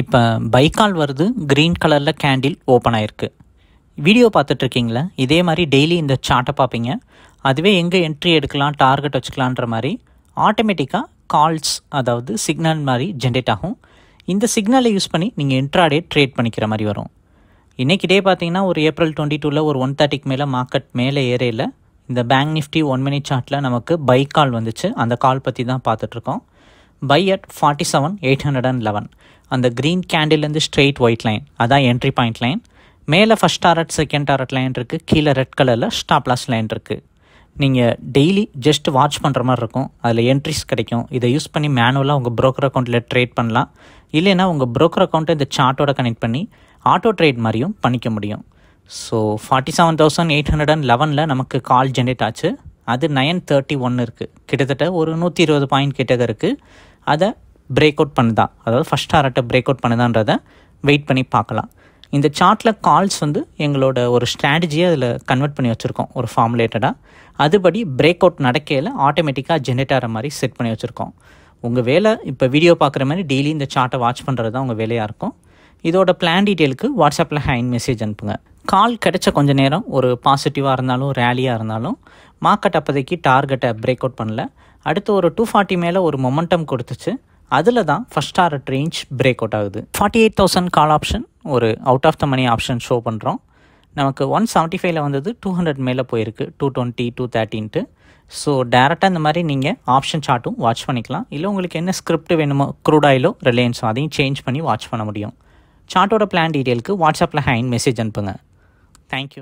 இப்போ பைக்கால் வருது க்ரீன் கலரில் கேண்டில் ஓப்பன் ஆகிருக்கு வீடியோ பார்த்துட்ருக்கீங்களா இதே மாதிரி டெய்லி இந்த சார்ட்டை பார்ப்பீங்க அதுவே எங்கே என்ட்ரி எடுக்கலாம் டார்கெட் வச்சுக்கலான்ற மாதிரி ஆட்டோமேட்டிக்காக கால்ஸ் அதாவது சிக்னல் மாதிரி ஜென்ரேட் ஆகும் இந்த சிக்னலை யூஸ் பண்ணி நீங்கள் இன்ட்ராடே ட்ரேட் பண்ணிக்கிற மாதிரி வரும் இன்றைக்கி டே பார்த்தீங்கன்னா ஒரு ஏப்ரல் டுவெண்ட்டி டூவில் ஒரு ஒன் தேர்ட்டிக்கு மேலே மார்க்கெட் மேலே ஏறையில் இந்த பேங்க் நிஃப்டி ஒன் மினிட் சார்ட்டில் நமக்கு பைக் கால் வந்துச்சு அந்த கால் பற்றி தான் பார்த்துட்ருக்கோம் buy at forty seven eight hundred and eleven அந்த க்ரீன் கேண்டில்லேருந்து ஸ்ட்ரெயிட் ஒயிட் லைன் அதான் என்ட்ரி பாயிண்ட் லைன் மேலே first target second target line இருக்குது கீழே ரெட் கலரில் ஸ்டாப் லாஸ் லைன் இருக்குது நீங்கள் டெய்லி ஜஸ்ட் வாட்ச் பண்ணுற மாதிரி இருக்கும் அதில் என்ட்ரிஸ் கிடைக்கும் இதை யூஸ் பண்ணி மேனுவலாக உங்கள் ப்ரோக்கர் அக்கௌண்ட்டில் ட்ரேட் பண்ணலாம் இல்லைன்னா உங்கள் ப்ரோக்கர் அக்கௌண்ட்டை இந்த சார்ட்டோட கனெக்ட் பண்ணி ஆட்டோ ட்ரேட் மாதிரியும் பண்ணிக்க முடியும் so forty seven thousand eight hundred and லெவனில் நமக்கு கால் ஜென்ரேட் ஆச்சு அது நைன் தேர்ட்டி ஒன்று இருக்குது கிட்டத்தட்ட ஒரு நூற்றி இருபது பாயிண்ட் கிட்டக இருக்குது அதை பிரேக் அவுட் பண்ணுதான் அதாவது ஃபஸ்ட் ஹார்ட்டை பிரேக் அவுட் பண்ணுதான்றதை வெயிட் பண்ணி பார்க்கலாம் இந்த சார்ட்டில் கால்ஸ் வந்து எங்களோட ஒரு ஸ்ட்ராட்டஜியை அதில் கன்வெர்ட் பண்ணி வச்சுருக்கோம் ஒரு ஃபார்முலேட்டடாக அதுபடி பிரேக் அவுட் நடக்கையில் ஆட்டோமேட்டிக்காக ஜென்ரேட் ஆகிற மாதிரி செட் பண்ணி வச்சுருக்கோம் உங்கள் வேலை இப்போ வீடியோ பார்க்குற மாதிரி டெய்லி இந்த சார்ட்டை வாட்ச் பண்ணுறது தான் உங்கள் வேலையாக இருக்கும் இதோட பிளான் டீட்டெயிலுக்கு வாட்ஸ்அப்பில் ஹேண்ட் மெசேஜ் அனுப்புங்க கால் கிடைச்ச கொஞ்ச நேரம் ஒரு பாசிட்டிவாக இருந்தாலும் ரேலியாக இருந்தாலும் மார்க்கெட் அப்போதைக்கு டார்கெட்டை பிரேக் அவுட் பண்ணல அடுத்து ஒரு டூ ஃபார்ட்டி மேலே ஒரு மொமெண்டம் கொடுத்துச்சு அதில் தான் first target range break out ஆகுது forty eight thousand call option ஒரு out of the money option show பண்ணுறோம் நமக்கு ஒன் செவன்ட்டி ஃபைவ்ல வந்தது டூ ஹண்ட்ரட் மேலே போயிருக்கு டூ டுவெண்ட்டி டூ தேர்ட்டின்ட்டு ஸோ டேரெக்டாக இந்த மாதிரி நீங்கள் ஆப்ஷன் சார்ட்டும் வாட்ச் பண்ணிக்கலாம் இல்லை உங்களுக்கு என்ன ஸ்கிரிப்ட் வேணுமோ க்ரூடாயிலோ ரிலையன்ஸோ அதையும் சேஞ்ச் பண்ணி வாட்ச் பண்ண முடியும் சார்ட்டோட பிளான் டீட்டெயிலுக்கு வாட்ஸ்அப்பில் ஹேண்ட் மெசேஜ் அனுப்புங்க Thank you.